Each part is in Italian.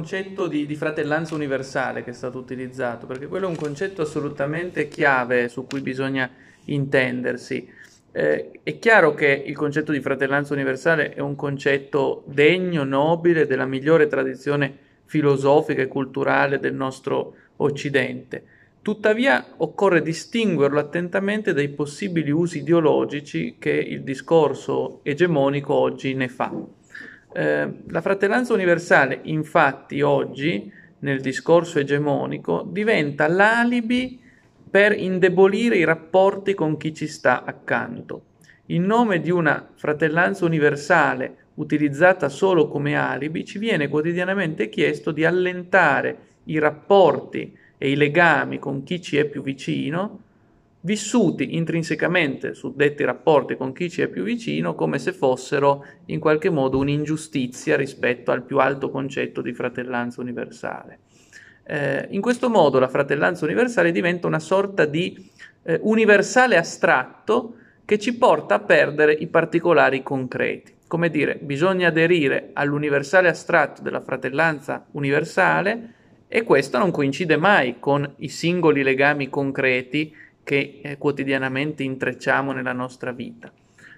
concetto di, di, fratellanza universale che è stato utilizzato, perché quello è un concetto assolutamente chiave su cui bisogna intendersi. Eh, è chiaro che il concetto di fratellanza universale è un concetto degno, nobile, della migliore tradizione filosofica e culturale del nostro Occidente. Tuttavia occorre distinguerlo attentamente dai possibili usi ideologici che il discorso egemonico oggi ne fa. Eh, la fratellanza universale, infatti, oggi, nel discorso egemonico, diventa l'alibi per indebolire i rapporti con chi ci sta accanto. In nome di una fratellanza universale utilizzata solo come alibi, ci viene quotidianamente chiesto di allentare i rapporti e i legami con chi ci è più vicino, vissuti intrinsecamente su detti rapporti con chi ci è più vicino come se fossero in qualche modo un'ingiustizia rispetto al più alto concetto di fratellanza universale. Eh, in questo modo la fratellanza universale diventa una sorta di eh, universale astratto che ci porta a perdere i particolari concreti. Come dire, bisogna aderire all'universale astratto della fratellanza universale e questo non coincide mai con i singoli legami concreti che eh, quotidianamente intrecciamo nella nostra vita.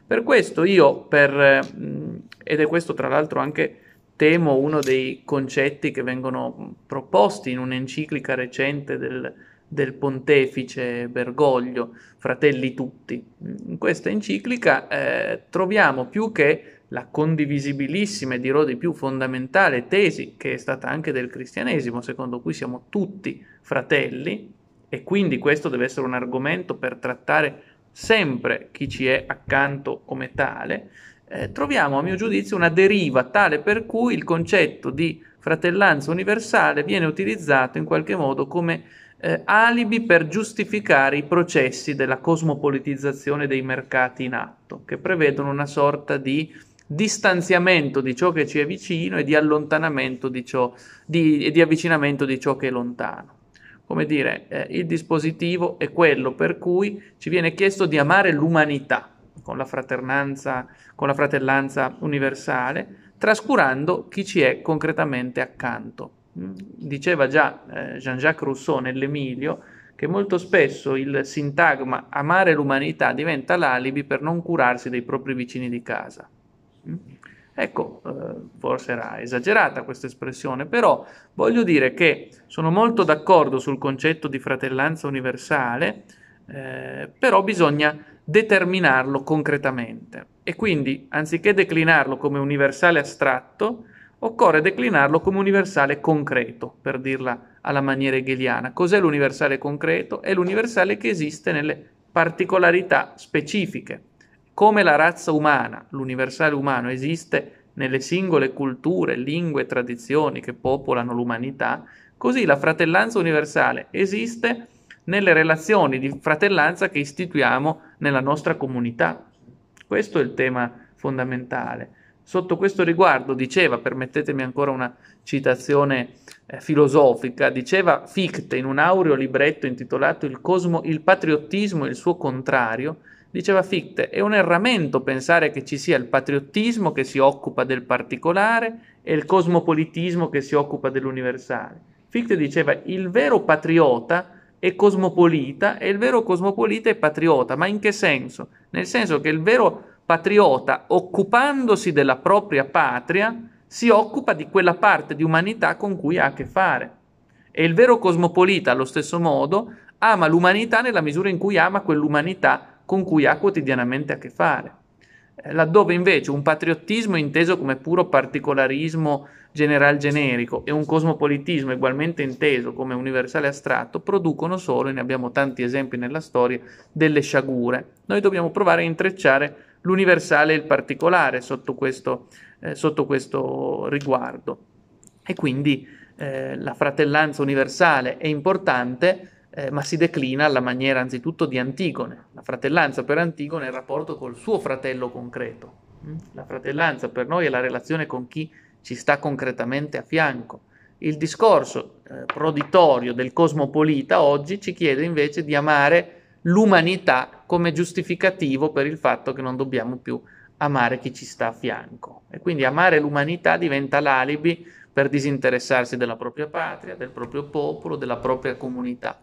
Per questo io, per, mm, ed è questo tra l'altro anche temo uno dei concetti che vengono proposti in un'enciclica recente del, del pontefice Bergoglio, Fratelli tutti. In questa enciclica eh, troviamo più che la condivisibilissima e dirò di più fondamentale tesi che è stata anche del cristianesimo, secondo cui siamo tutti fratelli, e quindi questo deve essere un argomento per trattare sempre chi ci è accanto come tale, eh, troviamo a mio giudizio una deriva tale per cui il concetto di fratellanza universale viene utilizzato in qualche modo come eh, alibi per giustificare i processi della cosmopolitizzazione dei mercati in atto, che prevedono una sorta di distanziamento di ciò che ci è vicino e di allontanamento di ciò, di, di avvicinamento di ciò che è lontano come dire, eh, il dispositivo è quello per cui ci viene chiesto di amare l'umanità con la, fraternanza, con la fratellanza universale, trascurando chi ci è concretamente accanto. Mm, diceva già eh, Jean-Jacques Rousseau nell'Emilio che molto spesso il sintagma amare l'umanità diventa l'alibi per non curarsi dei propri vicini di casa. Mm. Ecco, eh, forse era esagerata questa espressione, però voglio dire che sono molto d'accordo sul concetto di fratellanza universale, eh, però bisogna determinarlo concretamente e quindi anziché declinarlo come universale astratto, occorre declinarlo come universale concreto, per dirla alla maniera hegeliana. Cos'è l'universale concreto? È l'universale che esiste nelle particolarità specifiche. Come la razza umana, l'universale umano, esiste nelle singole culture, lingue e tradizioni che popolano l'umanità, così la fratellanza universale esiste nelle relazioni di fratellanza che istituiamo nella nostra comunità. Questo è il tema fondamentale. Sotto questo riguardo diceva, permettetemi ancora una citazione eh, filosofica, diceva Fichte in un aureo libretto intitolato Il, cosmo, il patriottismo e il suo contrario, Diceva Fichte, è un erramento pensare che ci sia il patriottismo che si occupa del particolare e il cosmopolitismo che si occupa dell'universale. Fichte diceva, il vero patriota è cosmopolita e il vero cosmopolita è patriota, ma in che senso? Nel senso che il vero patriota, occupandosi della propria patria, si occupa di quella parte di umanità con cui ha a che fare. E il vero cosmopolita, allo stesso modo, ama l'umanità nella misura in cui ama quell'umanità con cui ha quotidianamente a che fare. Eh, laddove invece un patriottismo inteso come puro particolarismo general generico e un cosmopolitismo ugualmente inteso come universale astratto producono solo, e ne abbiamo tanti esempi nella storia, delle sciagure. Noi dobbiamo provare a intrecciare l'universale e il particolare sotto questo, eh, sotto questo riguardo. E quindi eh, la fratellanza universale è importante, eh, ma si declina alla maniera anzitutto di Antigone. La fratellanza per Antigone è il rapporto col suo fratello concreto. Mm? La fratellanza per noi è la relazione con chi ci sta concretamente a fianco. Il discorso eh, proditorio del cosmopolita oggi ci chiede invece di amare l'umanità come giustificativo per il fatto che non dobbiamo più amare chi ci sta a fianco. E quindi amare l'umanità diventa l'alibi per disinteressarsi della propria patria, del proprio popolo, della propria comunità.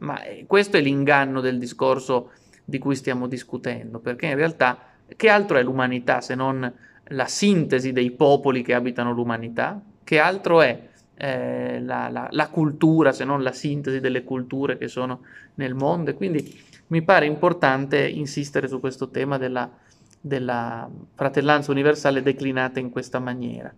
Ma eh, questo è l'inganno del discorso di cui stiamo discutendo, perché in realtà che altro è l'umanità se non la sintesi dei popoli che abitano l'umanità? Che altro è eh, la, la, la, cultura se non la sintesi delle culture che sono nel mondo? E quindi mi pare importante insistere su questo tema della, della fratellanza universale declinata in questa maniera.